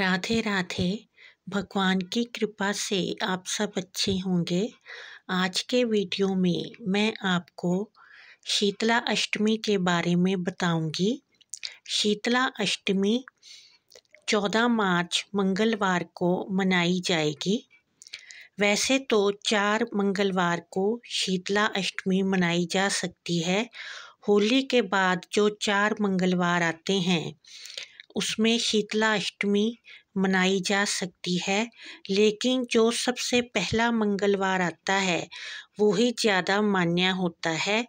राधे राधे भगवान की कृपा से आप सब अच्छे होंगे आज के वीडियो में मैं आपको शीतला अष्टमी के बारे में बताऊंगी। शीतला अष्टमी 14 मार्च मंगलवार को मनाई जाएगी वैसे तो चार मंगलवार को शीतला अष्टमी मनाई जा सकती है होली के बाद जो चार मंगलवार आते हैं उसमें शीतला अष्टमी मनाई जा सकती है लेकिन जो सबसे पहला मंगलवार आता है वो ही ज़्यादा मान्य होता है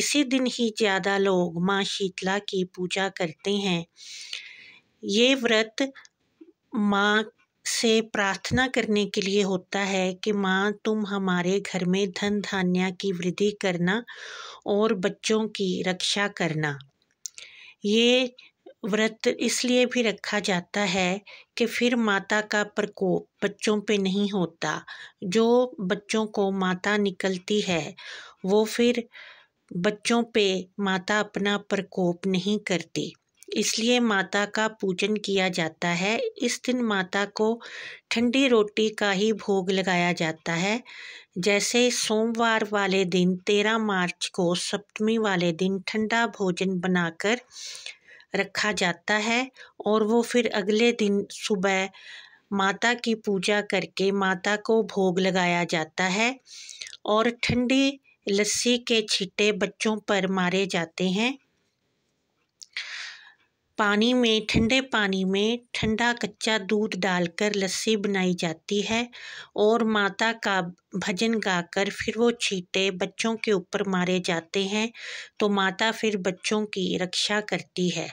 इसी दिन ही ज़्यादा लोग माँ शीतला की पूजा करते हैं ये व्रत माँ से प्रार्थना करने के लिए होता है कि माँ तुम हमारे घर में धन धान्य की वृद्धि करना और बच्चों की रक्षा करना ये व्रत इसलिए भी रखा जाता है कि फिर माता का प्रकोप बच्चों पे नहीं होता जो बच्चों को माता निकलती है वो फिर बच्चों पे माता अपना प्रकोप नहीं करती इसलिए माता का पूजन किया जाता है इस दिन माता को ठंडी रोटी का ही भोग लगाया जाता है जैसे सोमवार वाले दिन तेरह मार्च को सप्तमी वाले दिन ठंडा भोजन बनाकर रखा जाता है और वो फिर अगले दिन सुबह माता की पूजा करके माता को भोग लगाया जाता है और ठंडी लस्सी के छींटे बच्चों पर मारे जाते हैं पानी में ठंडे पानी में ठंडा कच्चा दूध डालकर लस्सी बनाई जाती है और माता का भजन गाकर फिर वो छीटे बच्चों के ऊपर मारे जाते हैं तो माता फिर बच्चों की रक्षा करती है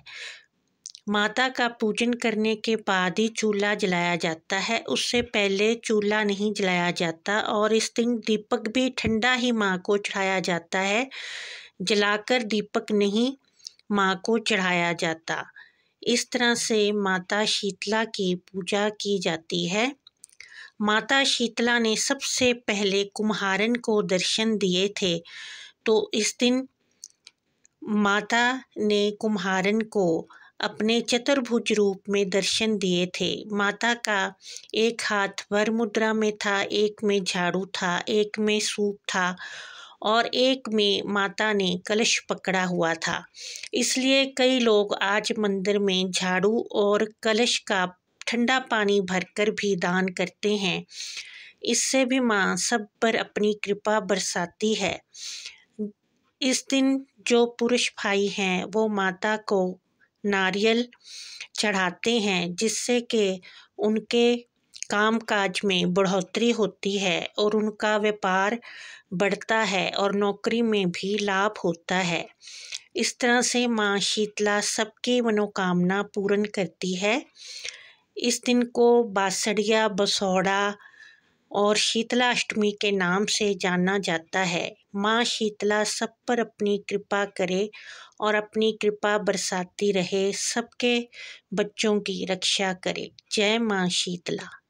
माता का पूजन करने के बाद ही चूल्हा जलाया जाता है उससे पहले चूल्हा नहीं जलाया जाता और इस दिन दीपक भी ठंडा ही माँ को चढ़ाया जाता है जलाकर दीपक नहीं माँ को चढ़ाया जाता इस तरह से माता शीतला की पूजा की जाती है माता शीतला ने सबसे पहले कुम्हारन को दर्शन दिए थे तो इस दिन माता ने कुम्हारन को अपने चतुर्भुज रूप में दर्शन दिए थे माता का एक हाथ वर मुद्रा में था एक में झाड़ू था एक में सूप था और एक में माता ने कलश पकड़ा हुआ था इसलिए कई लोग आज मंदिर में झाड़ू और कलश का ठंडा पानी भरकर भी दान करते हैं इससे भी माँ सब पर अपनी कृपा बरसाती है इस दिन जो पुरुष भाई हैं वो माता को नारियल चढ़ाते हैं जिससे कि उनके कामकाज में बढ़ोतरी होती है और उनका व्यापार बढ़ता है और नौकरी में भी लाभ होता है इस तरह से माँ शीतला सबकी मनोकामना पूर्ण करती है इस दिन को बासड़िया बसौड़ा और शीतला अष्टमी के नाम से जाना जाता है माँ शीतला सब पर अपनी कृपा करे और अपनी कृपा बरसाती रहे सबके बच्चों की रक्षा करे जय माँ शीतला